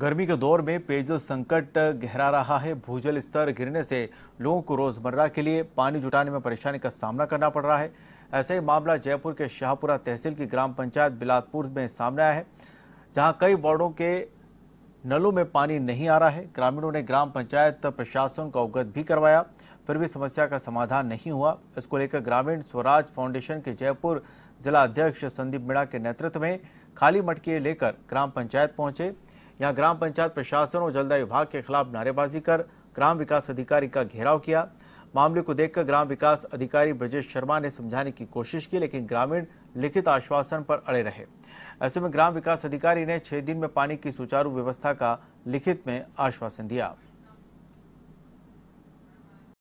गर्मी के दौर में पेयजल संकट गहरा रहा है भूजल स्तर गिरने से लोगों को रोजमर्रा के लिए पानी जुटाने में परेशानी का सामना करना पड़ रहा है ऐसा ही मामला जयपुर के शाहपुरा तहसील की ग्राम पंचायत बिलातपुर में सामने आया है जहां कई वार्डों के नलों में पानी नहीं आ रहा है ग्रामीणों ने ग्राम पंचायत प्रशासन को अवगत भी करवाया फिर भी समस्या का समाधान नहीं हुआ इसको लेकर ग्रामीण स्वराज फाउंडेशन के जयपुर जिला अध्यक्ष संदीप मीणा के नेतृत्व में खाली मटके लेकर ग्राम पंचायत पहुंचे यहां ग्राम पंचायत प्रशासन और जलदाय विभाग के खिलाफ नारेबाजी कर ग्राम विकास अधिकारी का घेराव किया मामले को देखकर ग्राम विकास अधिकारी ब्रजेश शर्मा ने समझाने की कोशिश की लेकिन ग्रामीण लिखित आश्वासन पर अड़े रहे ऐसे में ग्राम विकास अधिकारी ने छह दिन में पानी की सुचारू व्यवस्था का लिखित में आश्वासन दिया